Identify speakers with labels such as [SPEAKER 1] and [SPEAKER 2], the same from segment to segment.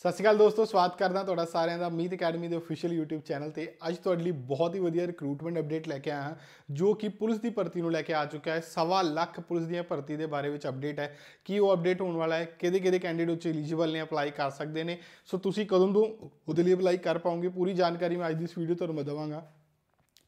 [SPEAKER 1] ਸਤਿ ਸ਼੍ਰੀ ਅਕਾਲ ਦੋਸਤੋ ਸਵਾਗਤ ਕਰਦਾ ਤੁਹਾਡਾ ਸਾਰਿਆਂ ਦਾ ਮੀਤ ਅਕੈਡਮੀ ਦੇ ਅਫੀਸ਼ੀਅਲ YouTube ਚੈਨਲ ਤੇ ਅੱਜ ਤੁਹਾਡੇ ਲਈ ਬਹੁਤ ਹੀ ਵਧੀਆ ਰਿਕਰੂਟਮੈਂਟ ਅਪਡੇਟ ਲੈ ਕੇ ਆਇਆ ਹਾਂ ਜੋ ਕਿ ਪੁਲਿਸ ਦੀ ਭਰਤੀ ਨੂੰ ਲੈ ਕੇ ਆ ਚੁੱਕਾ ਹੈ ਸਵਾ ਲੱਖ ਪੁਲਿਸ ਦੀਆਂ ਭਰਤੀ ਦੇ ਬਾਰੇ ਵਿੱਚ ਅਪਡੇਟ ਹੈ ਕੀ ਉਹ ਅਪਡੇਟ ਹੋਣ ਵਾਲਾ ਹੈ ਕਿਹਦੇ ਕਿਹਦੇ ਕੈਂਡੀਡੇਟ ਉੱਚ ਐਲੀਜੀਬਲ ਨੇ ਅਪਲਾਈ ਕਰ ਸਕਦੇ ਨੇ ਸੋ ਤੁਸੀਂ ਕਦੋਂ ਤੋਂ ਉਹਦੇ ਲਈ ਅਪਲਾਈ ਕਰ ਪਾਓਗੇ ਪੂਰੀ ਜਾਣਕਾਰੀ ਮੈਂ ਅੱਜ ਦੀ ਇਸ ਵੀਡੀਓ ਤੁਹਾਨੂੰ ਦਵਾਂਗਾ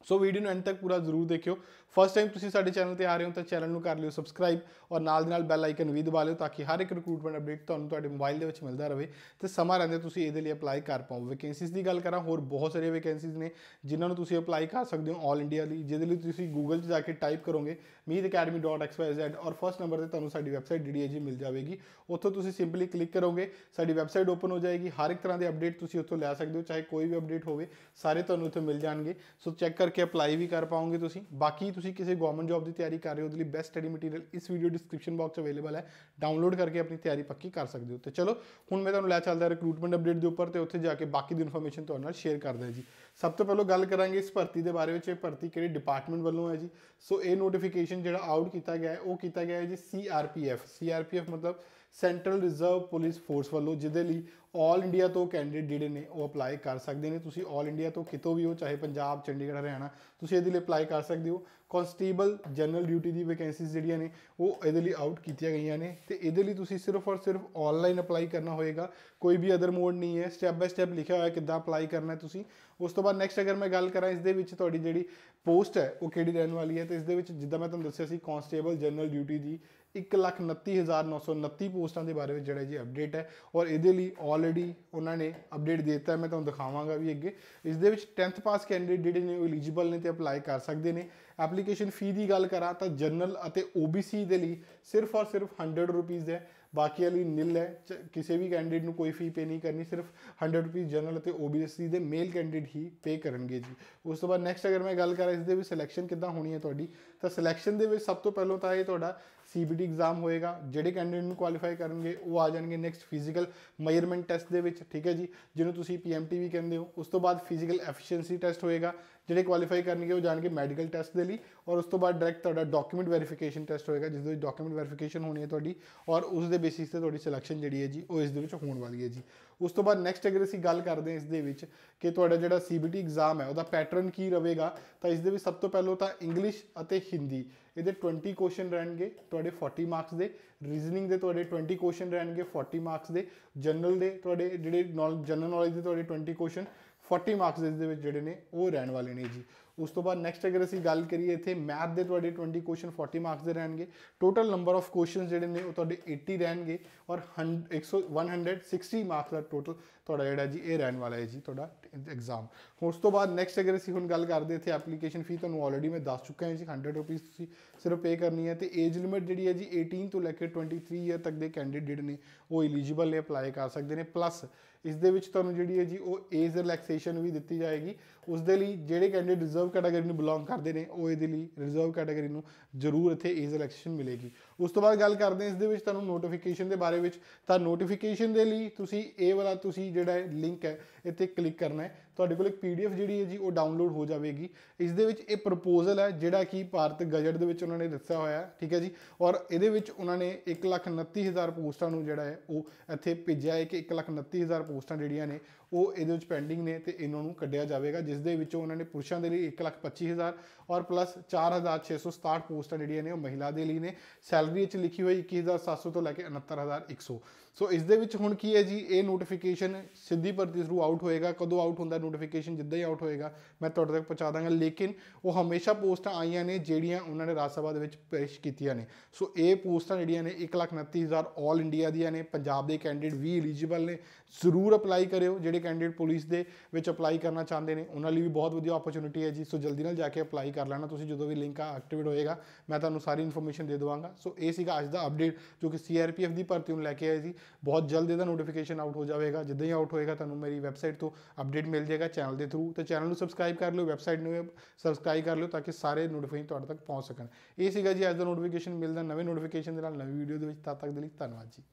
[SPEAKER 1] ਸੋ ਵੀਡੀਓ ਨੂੰ ਐਂਡ ਤੱਕ ਪੂਰਾ ਜ਼ਰੂਰ ਦੇਖਿਓ ਫਸਟ ਟਾਈਮ ਤੁਸੀਂ ਸਾਡੇ ਚੈਨਲ ਤੇ ਆ ਰਹੇ ਹੋ ਤਾਂ ਚੈਨਲ ਨੂੰ ਕਰ ਲਿਓ ਸਬਸਕ੍ਰਾਈਬ ਔਰ ਨਾਲ ਦੇ ਨਾਲ ਬੈਲ ਆਈਕਨ ਵੀ ਦਬਾ ਲਿਓ ਤਾਂ ਕਿ ਹਰ ਇੱਕ ਰਿਕਰੂਟਮੈਂਟ ਅਪਡੇਟ ਤੁਹਾਨੂੰ ਤੁਹਾਡੇ ਮੋਬਾਈਲ ਦੇ ਵਿੱਚ ਮਿਲਦਾ ਰਹੇ ਤੇ ਸਮਾਂ ਰਹਿੰਦੇ ਤੁਸੀਂ ਇਹਦੇ ਲਈ ਅਪਲਾਈ ਕਰ ਪਾਓ ਵੈਕੈਂਸੀਜ਼ ਦੀ ਗੱਲ ਕਰਾਂ ਹੋਰ ਬਹੁਤ ਸਾਰੇ ਵੈਕੈਂਸੀਜ਼ ਨੇ ਜਿਨ੍ਹਾਂ ਨੂੰ ਤੁਸੀਂ ਅਪਲਾਈ ਕਰ ਸਕਦੇ ਹੋ 올 ਇੰਡੀਆ ਲਈ ਜਿਹਦੇ ਲਈ ਤੁਸੀਂ ਗੂਗਲ 'ਚ ਜਾ ਕੇ ਟਾਈਪ ਕਰੋਗੇ meetacademy.xyz ਔਰ ਫਸਟ ਨੰਬਰ ਤੇ ਤੁਹਾਨੂੰ ਸਾਡੀ ਵੈਬਸਾਈਟ DDAG ਮਿਲ ਜਾਵੇਗੀ ਉੱਥੋਂ ਤੁਸੀਂ ਸਿੰਪਲੀ ਕਲਿੱਕ ਕਰੋਗੇ ਸਾਡੀ ਵੈਬਸਾਈਟ ਓਪਨ ਹੋ ਜਾਏਗੀ ਹਰ ਇੱਕ ਤਰ੍ਹਾਂ ਦੇ ਅਪਡੇਟ ਤੁਸੀਂ ਉੱਥੋਂ ਲੈ ਸਕਦੇ ਹੋ ਚਾਹੇ ਕੋਈ ਵੀ ਅਪਡੇਟ ਹੋਵੇ ਸਾਰੇ ਤੁਹਾਨੂੰ ਉੱਥੇ ਮਿਲ ਜਾਣਗੇ ਸੋ ਚੈੱਕ ਕਰ ਕਰਕੇ ਅਪਲਾਈ ਵੀ ਕਰ ਪਾਓਗੇ ਤੁਸੀਂ ਬਾਕੀ ਤੁਸੀਂ ਕਿਸੇ ਗਵਰਨਮੈਂਟ ਜੌਬ ਦੀ ਤਿਆਰੀ ਕਰ ਰਹੇ ਹੋ ਉਹਦੇ ਲਈ ਬੈਸਟ ਸਟੱਡੀ ਮਟੀਰੀਅਲ ਇਸ ਵੀਡੀਓ ਡਿਸਕ੍ਰਿਪਸ਼ਨ ਬਾਕਸ ਅਵੇਲੇਬਲ ਹੈ ਡਾਊਨਲੋਡ ਕਰਕੇ ਆਪਣੀ ਤਿਆਰੀ ਪੱਕੀ ਕਰ ਸਕਦੇ ਹੋ ਤੇ ਚਲੋ ਹੁਣ ਮੈਂ ਤੁਹਾਨੂੰ ਲੈ ਚੱਲਦਾ ਰਿਕਰੂਟਮੈਂਟ ਅਪਡੇਟ ਦੇ ਉੱਪਰ ਤੇ ਉੱਥੇ ਜਾ ਕੇ ਬਾਕੀ ਦੀ ਇਨਫੋਰਮੇਸ਼ਨ ਤੁਹਾਡੇ ਨਾਲ ਸ਼ੇਅਰ ਕਰਦਾ ਜੀ ਸਭ ਤੋਂ ਪਹਿਲਾਂ ਗੱਲ ਕਰਾਂਗੇ ਇਸ ਭਰਤੀ ਦੇ ਬਾਰੇ ਵਿੱਚ ਇਹ ਭਰਤੀ ਕਿਹੜੇ ਡਿਪਾਰਟਮੈਂਟ ਵੱਲੋਂ ਹੈ ਜੀ ਸੋ ਇਹ ਨੋਟੀਫਿਕੇਸ਼ਨ ਜਿਹੜਾ ਆਊਟ ਕੀਤਾ ਗਿਆ ਹੈ ਉਹ ਕੀਤਾ ਗਿਆ ਹੈ ਜੀ ਸੀਆਰਪੀਐਫ ਸੀਆਰਪੀਐਫ ਮਤਲਬ ਸੈਂਟਰਲ ਰਿਜ਼ਰਵ ਪੁਲਿਸ ਫੋਰਸ ਵੱਲੋਂ ਜਿਹਦੇ ਲਈ 올 ਇੰਡੀਆ ਤੋਂ ਕੈਂਡੀਡੇਟ ਜਿਹੜੇ ਨੇ ਉਹ ਅਪਲਾਈ ਕਰ ਸਕਦੇ ਨੇ ਤੁਸੀਂ 올 ਇੰਡੀਆ ਤੋਂ ਕਿਤੋਂ ਵੀ ਹੋ ਚਾਹੇ ਪੰਜਾਬ ਚੰਡੀਗੜ੍ਹ ਹਰਿਆਣਾ ਤੁਸੀਂ ਇਹਦੇ ਲਈ ਅਪਲਾਈ ਕਰ ਸਕਦੇ ਹੋ ਕਨਸਟੇਬਲ ਜਨਰਲ ਡਿਊਟੀ ਦੀ ਵੈਕੈਂਸੀਜ਼ ਜਿਹੜੀਆਂ ਨੇ ਉਹ ਇਹਦੇ ਲਈ ਆਊਟ ਕੀਤੀਆਂ ਗਈਆਂ ਨੇ ਤੇ ਇਹਦੇ ਲਈ ਤੁਸੀਂ ਸਿਰਫ ਔਰ ਸਿਰਫ ਆਨਲਾਈਨ ਅਪਲਾਈ ਕਰਨਾ ਹੋਏਗਾ ਕੋਈ ਵੀ ਅਦਰ ਮੋਡ ਨਹੀਂ ਹੈ ਸਟੈਪ ਬਾਈ ਸਟੈਪ ਲਿਖਿਆ ਹੋਇਆ ਕਿੱਦਾਂ ਅਪਲਾਈ ਕਰਨਾ ਹੈ ਤੁਸੀਂ ਉਸ ਤੋਂ ਬਾਅਦ ਨੈਕਸਟ ਅਗਰ ਮੈਂ ਗੱਲ ਕਰਾਂ ਇਸ ਦੇ ਵਿੱਚ ਤੁਹਾਡੀ ਜਿਹੜੀ ਪੋਸਟ ਹੈ ਉਹ ਕਿਹੜੀ ਰਹਿਣ ਵਾਲੀ ਹੈ ਤੇ ਇਸ ਦੇ ਵਿੱਚ ਜਿੱਦਾਂ ਮੈਂ ਤੁਹਾਨੂੰ ਦੱਸਿਆ ਸੀ ਕਾਂਸਟੇਬਲ ਜਨਰਲ ਡਿਊਟੀ ਦੀ 129929 ਪੋਸਟਾਂ ਦੇ ਬਾਰੇ ਵਿੱਚ ਜਿਹੜਾ ਜੀ ਅਪਡੇਟ ਹੈ ਔਰ ਇਹਦੇ ਲਈ ਆਲਰੇਡੀ ਉਹਨਾਂ ਨੇ ਅਪਡੇਟ ਦਿੱਤਾ ਮੈਂ ਤੁਹਾਨੂੰ ਦਿਖਾਵਾਂਗਾ ਵੀ ਅੱਗੇ ਇਸ ਦੇ ਵਿੱਚ 10th ਪਾਸ ਕੈਂਡੀਡੇਟ ਜਿਹੜੇ ਨੇ ਉਹ ਐਲੀਜੀਬਲ ਨੇ ਤੇ ਅਪਲਾਈ ਕਰ ਸਕਦੇ ਨੇ ਐਪਲੀਕੇਸ਼ਨ ਫੀ ਦੀ ਗੱਲ ਕਰਾਂ ਤਾਂ ਜਨਰਲ ਅਤੇ OBC ਦੇ ਲਈ ਸਿਰਫ ਔਰ ਸਿਰਫ 100 ਰੁਪਏ ਹੈ ਬਾਕੀ ਵਾਲੀ ਨਿਲ ਹੈ ਕਿਸੇ ਵੀ ਕੈਂਡੀਡੇਟ ਨੂੰ ਕੋਈ ਫੀ ਪੇ ਨਹੀਂ ਕਰਨੀ ਸਿਰਫ 100 ਰੁਪਏ ਜਨਰਲ ਅਤੇ OBC ਦੇ ਮੇਲ ਕੈਂਡੀਡੇਟ ਹੀ ਪੇ ਕਰਨਗੇ ਜੀ ਉਸ ਤੋਂ ਬਾਅਦ ਨੈਕਸਟ ਅਗਰ ਮੈਂ ਗੱਲ ਕਰਾਂ ਇਸ ਦੇ ਵੀ ਸਿਲੈਕਸ਼ਨ ਕਿੱਦਾਂ ਹੋਣੀ ਹੈ ਤੁਹਾਡੀ ਤਾਂ ਸਿਲੈਕਸ਼ਨ ਦੇ ਵਿੱਚ ਸਭ ਤੋਂ ਪਹਿਲਾਂ ਤਾਂ ਇਹ ਤੁਹਾਡਾ ਸੀਬੀਟੀ ਐਗਜ਼ਾਮ ਹੋਏਗਾ ਜਿਹੜੇ ਕੈਂਡੀਡੇਟ ਨੂੰ ਕੁਆਲੀਫਾਈ ਕਰਨਗੇ ਉਹ ਆ ਜਾਣਗੇ ਨੈਕਸਟ ਫਿਜ਼ੀਕਲ ਮੈਜ਼ਰਮੈਂਟ ਟੈਸਟ ਦੇ ਵਿੱਚ ਠੀਕ ਹੈ ਜੀ ਜਿਹਨੂੰ ਤੁਸੀਂ ਪੀਐਮਟੀ ਵੀ ਕਹਿੰਦੇ ਹੋ ਉਸ ਤੋਂ ਬਾਅਦ ਫਿਜ਼ੀਕਲ ਐਫੀਸ਼ੀਐਂਸੀ ਟੈਸਟ ਹੋਏਗਾ ਜਿਹੜੇ ਕੁਆਲੀਫਾਈ ਕਰਨਗੇ ਉਹ ਜਾਣਗੇ ਮੈਡੀਕਲ ਟੈਸਟ ਦੇ ਲਈ ਔਰ ਉਸ ਤੋਂ ਬਾਅਦ ਡਾਇਰੈਕਟ ਤੁਹਾਡਾ ਡਾਕੂਮੈਂਟ ਵੈਰੀਫਿਕੇਸ਼ਨ ਟੈਸਟ ਹੋਏਗਾ ਜਿਸ ਦੇ ਵਿੱਚ ਡਾਕੂਮੈਂਟ ਵੈਰੀਫਿਕੇਸ਼ਨ ਹੋਣੀ ਹੈ ਤੁਹਾਡੀ ਔਰ ਉਸ ਦੇ ਬੇਸਿਸ ਤੇ ਤੁਹਾਡੀ ਸਿਲੈਕਸ਼ਨ ਜਿਹੜੀ ਹੈ ਜੀ ਉਹ ਇਸ ਦੇ ਵਿੱਚ ਹੋਣ ਵਾਲੀ ਹੈ ਜੀ ਉਸ ਤੋਂ ਬਾਅਦ ਨੈਕਸਟ ਅਗਰ ਅਸੀਂ ਗੱਲ ਕਰਦੇ ਹਾਂ ਇਸ ਦੇ ਵਿੱਚ ਕਿ ਤੁਹਾਡਾ ਜਿਹੜਾ ਸੀਬੀਟੀ ਐਗਜ਼ਾਮ ਹੈ ਉਹਦਾ ਪੈਟਰਨ ਕੀ ਰਹੇਗਾ ਤਾਂ ਇਸ ਦੇ ਵਿੱਚ ਸਭ ਤੋਂ ਪਹਿਲਾਂ ਤਾਂ ਇੰਗਲਿਸ਼ ਅਤੇ ਹਿੰਦੀ ਇਹਦੇ 20 ਕੁਐਸਚਨ ਰਹਿਣਗੇ ਤੁਹਾਡੇ 40 ਮਾਰਕਸ ਦੇ ਰੀਜ਼ਨਿੰਗ ਦੇ ਤੁਹਾਡੇ 20 ਕੁਐਸਚਨ ਰਹਿਣਗੇ 40 ਮਾਰਕਸ ਦੇ ਜਨਰਲ ਦੇ ਤੁਹਾਡੇ ਜਿਹੜੇ ਜਨਰਲ ਨੌਲੇਜ ਦੇ ਤੁਹਾਡੇ 20 ਕੁਐਸਚਨ 40 ਮਾਰਕਸ ਦੇ ਵਿੱਚ ਜਿਹੜੇ ਨੇ ਉਹ ਰਹਿਣ ਵਾਲੇ ਨੇ ਜੀ ਉਸ ਤੋਂ ਬਾਅਦ ਨੈਕਸਟ ਅਗਰ ਅਸੀਂ ਗੱਲ ਕਰੀਏ ਇਥੇ ਮੈਥ ਦੇ ਤੁਹਾਡੇ 20 ਕੁਐਸਚਨ 40 ਮਾਰਕਸ ਦੇ ਰਹਿਣਗੇ ਟੋਟਲ ਨੰਬਰ ਆਫ ਕੁਐਸਚਨਸ ਜਿਹੜੇ ਨੇ ਉਹ ਤੁਹਾਡੇ 80 ਰਹਿਣਗੇ ਔਰ 100 160 ਮਾਰਕਸ ਦਾ ਟੋਟਲ ਤੁਹਾਡਾ ਜਿਹੜਾ ਜੀ ਇਹ ਰਹਿਣ ਵਾਲਾ ਹੈ ਜੀ ਤੁਹਾਡਾ ਐਗਜ਼ਾਮ ਉਸ ਤੋਂ ਬਾਅਦ ਨੈਕਸਟ ਅਗਰ ਅਸੀਂ ਹੁਣ ਗੱਲ ਕਰਦੇ ਇਥੇ ਐਪਲੀਕੇਸ਼ਨ ਫੀ ਤੁਹਾਨੂੰ ਆਲਰੇਡੀ ਮੈਂ ਦੱਸ ਚੁੱਕਾ ਹਾਂ ਜੀ 100 ਰੁਪਏ ਤੁਸੀਂ ਸਿਰਫ ਪੇ ਕਰਨੀ ਹੈ ਤੇ ਏਜ ਲਿਮਿਟ ਜਿਹੜੀ ਹੈ ਜੀ 18 ਤੋਂ ਲੈ ਕੇ 23 ਇਅਰ ਤੱਕ ਦੇ ਕੈਂਡੀਡੇਟ ਨੇ ਉਹ ਐਲੀਜੀਬਲ ਨੇ ਅਪਲਾਈ ਕਰ ਸਕਦੇ ਨੇ ਪਲੱਸ ਇਸ ਦੇ ਵਿੱਚ ਤੁਹਾਨੂੰ ਜਿਹੜੀ ਹੈ ਜੀ ਉਹ ਏਜ ਰਿਲੈਕਸੇਸ਼ਨ ਵੀ ਦਿੱਤੀ ਜਾਏਗੀ ਉਸ ਦੇ ਲਈ ਜਿਹੜੇ ਕੈਂਡੀਡੇਟ ਰਿਜ਼ਰਵ ਰਿਜ਼ਰਵ ਕੈਟਾਗਰੀ ਨੂੰ ਬਿਲੋਂਗ ਕਰਦੇ ਨੇ ਉਹ ਇਹਦੇ ਲਈ ਰਿਜ਼ਰਵ ਕੈਟਾਗਰੀ ਨੂੰ ਜ਼ਰੂਰ ਇੱਥੇ ਏਜ ਇਲੈਕਸ਼ਨ ਮਿਲੇਗੀ ਉਸ ਤੋਂ ਬਾਅਦ ਗੱਲ ਕਰਦੇ ਹਾਂ ਇਸ ਦੇ ਵਿੱਚ ਤੁਹਾਨੂੰ ਨੋਟੀਫਿਕੇਸ਼ਨ ਦੇ ਬਾਰੇ ਵਿੱਚ ਤਾਂ ਨੋਟੀਫਿਕੇਸ਼ਨ ਦੇ ਲਈ ਤੁਸੀਂ ਇਹ ਵਾਲਾ ਤੁਸੀਂ ਜਿਹੜਾ ਲਿੰਕ ਹੈ ਇੱਥੇ ਕਲਿੱਕ ਕਰਨਾ ਹੈ ਤੁਹਾਡੇ ਕੋਲ ਇੱਕ ਪੀਡੀਐਫ ਜਿਹੜੀ ਹੈ ਜੀ ਉਹ ਡਾਊਨਲੋਡ ਹੋ ਜਾਵੇਗੀ ਇਸ ਦੇ ਵਿੱਚ ਇਹ ਪ੍ਰਪੋਜ਼ਲ ਹੈ ਜਿਹੜਾ ਕਿ ਭਾਰਤ ਗਜਟ ਦੇ ਵਿੱਚ ਉਹਨਾਂ ਨੇ ਦਿੱਤਾ ਹੋਇਆ ਹੈ ਠੀਕ ਹੈ ਜੀ ਔਰ ਇਹਦੇ ਵਿੱਚ ਉਹਨਾਂ ਨੇ 1,29,000 ਪੋਸਟਾਂ ਨੂੰ ਜਿਹੜਾ ਹੈ ਉਹ ਇੱਥੇ ਭੇਜਿਆ ਹੈ ਕਿ 1,29,000 ਪੋਸਟਾਂ ਜਿਹੜੀਆਂ ਨੇ ਉਹ ਇਹਦੇ ਵਿੱਚ ਪੈਂਡਿੰਗ ਨੇ ਤੇ ਇਹਨਾਂ ਨੂੰ ਕੱਢਿਆ ਜਾਵੇਗਾ ਜਿਸ ਦੇ ਵਿੱਚੋਂ ਉਹਨਾਂ ਨੇ ਪੁਰਸ਼ਾਂ ਦੇ ਲਈ 125000 ਔਰ ਪਲੱਸ 4667 ਪੋਸਟਾਂ ਜਿਹੜੀਆਂ ਨੇ ਉਹ ਮਹਿਲਾ ਦੇ ਲਈ ਨੇ ਸੈਲਰੀ ਵਿੱਚ ਲਿਖੀ ਹੋਈ 21700 ਤੋਂ ਲੈ ਕੇ 69100 ਸੋ ਇਸ ਦੇ ਵਿੱਚ ਹੁਣ ਕੀ ਹੈ ਜੀ ਇਹ ਨੋਟੀਫਿਕੇਸ਼ਨ ਸਿੱਧੀ ਭਰਤੀ ਥਰੂ ਆਊਟ ਹੋਏਗਾ ਕਦੋਂ ਆਊਟ ਹੁੰਦਾ ਨੋਟੀਫਿਕੇਸ਼ਨ ਜਿੱਦਾਂ ਹੀ ਆਊਟ ਹੋਏਗਾ ਮੈਂ ਤੁਹਾਡੇ ਤੱਕ ਪਹੁੰਚਾ ਦਾਂਗਾ ਲੇਕਿਨ ਉਹ ਹਮੇਸ਼ਾ ਪੋਸਟਾਂ ਆਈਆਂ ਨੇ ਜਿਹੜੀਆਂ ਉਹਨਾਂ ਨੇ ਰਾਜ ਸਭਾ ਦੇ ਵਿੱਚ ਪੇਸ਼ ਕੀਤੀਆਂ ਨੇ ਸੋ ਇਹ ਪੋਸਟਾਂ ਜਿਹੜੀਆਂ ਨੇ 129000 ਆਲ ਇੰਡੀਆ ਦੀਆਂ ਨੇ ਪੰਜਾਬ ਦੇ ਕੈਂਡੀਡੇਟ ਵੀ ਐਲੀਜੀਬਲ ਨੇ ਜ਼ਰੂਰ ਅਪਲਾਈ ਕਰਿਓ ਜਿਹੜੇ ਕੈਂਡੀਡੇਟ ਪੁਲਿਸ ਦੇ ਵਿੱਚ ਅਪਲਾਈ ਕਰਨਾ ਚਾਹੁੰਦੇ ਨੇ ਉਹਨਾਂ ਲਈ ਵੀ ਬਹੁਤ ਵਧੀਆ ਓਪਰਚ्युनिटी ਹੈ ਜੀ ਸੋ ਜਲਦੀ ਨਾਲ ਜਾ ਕੇ ਅਪਲਾਈ ਕਰ ਲੈਣਾ ਤੁਸੀਂ ਜਦੋਂ ਵੀ ਲਿੰਕ ਐਕਟੀਵੇਟ ਹੋਏਗਾ ਮੈਂ ਤੁਹਾਨੂੰ ਸਾਰੀ ਇਨਫੋਰਮੇਸ਼ਨ ਦੇ ਦਵਾਂਗਾ ਸੋ ਇਹ ਸੀਗਾ ਅੱਜ ਦਾ ਅਪਡੇਟ ਜੋ ਕਿ ਸੀਆਰਪੀਐਫ ਦੀ ਭਰਤੀ ਨੂੰ ਲੈ ਕੇ ਆਇਆ ਸੀ ਬਹੁਤ ਜਲਦ ਇਹਦਾ ਨੋਟੀਫਿਕੇਸ਼ਨ ਆਊਟ ਹੋ ਜਾਵੇਗਾ ਜਿੱਦਾਂ ਹੀ ਆਊਟ ਹੋਏਗਾ ਤੁਹਾਨੂੰ ਮੇਰੀ ਵੈਬਸਾਈਟ ਤੋਂ ਅਪਡੇਟ ਮਿਲ ਜਾਏਗਾ ਚੈਨਲ ਦੇ ਥਰੂ ਤੇ ਚੈਨਲ ਨੂੰ ਸਬਸਕ੍ਰਾਈਬ ਕਰ ਲਿਓ ਵੈਬਸਾਈਟ ਨੂੰ ਸਬਸਕ੍ਰਾਈਬ ਕਰ ਲਿਓ ਤਾਂ ਕਿ ਸਾਰੇ ਨੋਟੀਫਿਕੇਸ਼ਨ ਤੁਹਾਡੇ ਤੱਕ ਪਹੁੰਚ ਸਕਣ ਇਹ ਸੀਗਾ ਜੀ ਅੱਜ ਦਾ ਨੋਟੀਫਿਕੇਸ਼ਨ ਮਿਲਦਾ ਨਵੇਂ ਨੋਟੀਫਿਕੇਸ਼ਨ ਦੇ ਨਾਲ ਨਵੀਂ ਵੀਡੀਓ ਦੇ ਵਿੱਚ ਤਦ ਤੱਕ ਦੇ ਲਈ ਧੰਨਵਾਦ ਜੀ